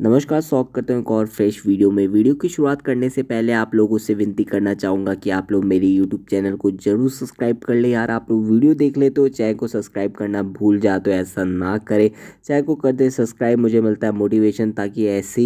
नमस्कार स्वागत करता हूँ एक और फ्रेश वीडियो में वीडियो की शुरुआत करने से पहले आप लोगों से विनती करना चाहूँगा कि आप लोग मेरे यूट्यूब चैनल को जरूर सब्सक्राइब कर लें यार आप लोग वीडियो देख लेते हो चैनल को सब्सक्राइब करना भूल जा तो ऐसा ना करें चैनल को करते सब्सक्राइब मुझे मिलता है मोटिवेशन ताकि ऐसी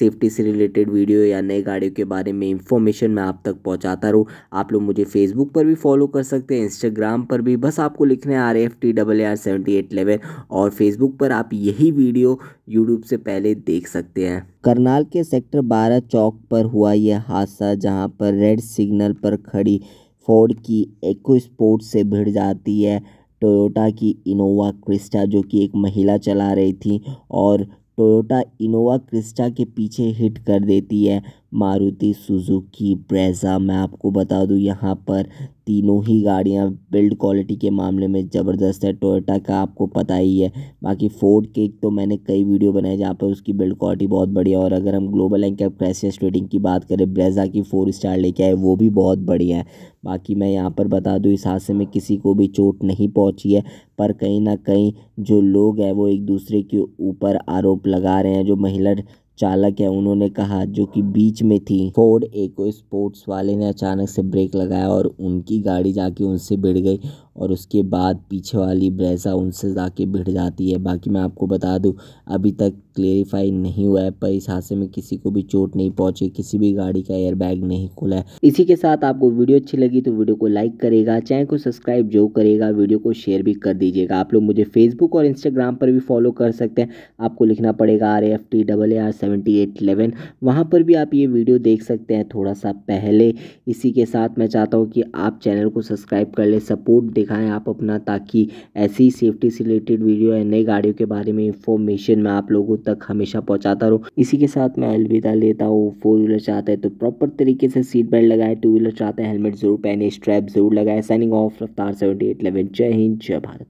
सेफ्टी से रिलेटेड वीडियो या नए गाड़ियों के बारे में इंफॉर्मेशन मैं आप तक पहुँचाता रहूँ आप लोग मुझे फेसबुक पर भी फॉलो कर सकते हैं इंस्टाग्राम पर भी बस आपको लिखना है R F T double R seventy eight eleven और फेसबुक पर आप यही वीडियो यूट्यूब से पहले देख देख सकते हैं करनाल के सेक्टर 12 चौक पर हुआ यह हादसा जहां पर रेड सिग्नल पर खड़ी फोर्ड की एको स्पोर्ट से भिड़ जाती है टोयोटा की इनोवा क्रिस्टा जो कि एक महिला चला रही थी और टोयोटा इनोवा क्रिस्टा के पीछे हिट कर देती है मारुति सुजुकी ब्रेजा मैं आपको बता दूं यहाँ पर तीनों ही गाड़ियाँ बिल्ड क्वालिटी के मामले में ज़बरदस्त है टोयोटा का आपको पता ही है बाकी फोर्ड के तो मैंने कई वीडियो बनाए जहाँ पर उसकी बिल्ड क्वालिटी बहुत बढ़िया और अगर हम ग्लोबल एंक प्रेसियस रेटिंग की बात करें ब्रेजा की फोर स्टार लेके आए वो भी बहुत बढ़िया है बाकी मैं यहाँ पर बता दूँ इस हादसे में किसी को भी चोट नहीं पहुँची है पर कहीं ना कहीं जो लोग हैं वो एक दूसरे के ऊपर आरोप लगा रहे हैं जो महिला चालक है उन्होंने कहा जो कि बीच में थी फोर्ड एको स्पोर्ट्स वाले ने अचानक से ब्रेक लगाया और उनकी गाड़ी जाके उनसे भिड़ गई और उसके बाद पीछे वाली ब्रेजा उनसे जाके भिड़ जाती है बाकी मैं आपको बता दूं अभी तक क्लेरिफाई नहीं हुआ है पर इस हादसे में किसी को भी चोट नहीं पहुंची किसी भी गाड़ी का एयरबैग नहीं खुला है इसी के साथ आपको वीडियो अच्छी लगी तो वीडियो को लाइक करेगा चैनल को सब्सक्राइब जो करेगा वीडियो को शेयर भी कर दीजिएगा आप लोग मुझे फेसबुक और इंस्टाग्राम पर भी फॉलो कर सकते हैं आपको लिखना पड़ेगा R F T double A R seventy eight eleven वहाँ पर भी आप ये वीडियो देख सकते हैं थोड़ा सा पहले इसी के साथ मैं चाहता हूँ कि आप चैनल को सब्सक्राइब कर ले सपोर्ट दे दिखाएं आप अपना ताकि ऐसी सेफ्टी से रिलेटेड वीडियो या नई गाड़ियों के बारे में इंफॉर्मेशन मैं आप लोगों तक हमेशा पहुँचाता रहूँ इसी के साथ मैं अलविदा लेता हूँ फोर व्हीलर चाहता है तो प्रॉपर तरीके से सीट बेल्ट लगाए टू व्हीलर चाहता है हेलमेट जरूर पहने स्ट्रैप जरूर लगाए साइनिंग ऑफ रफ्तार सेवेंटी एट इलेवन जय हिंद जय भारत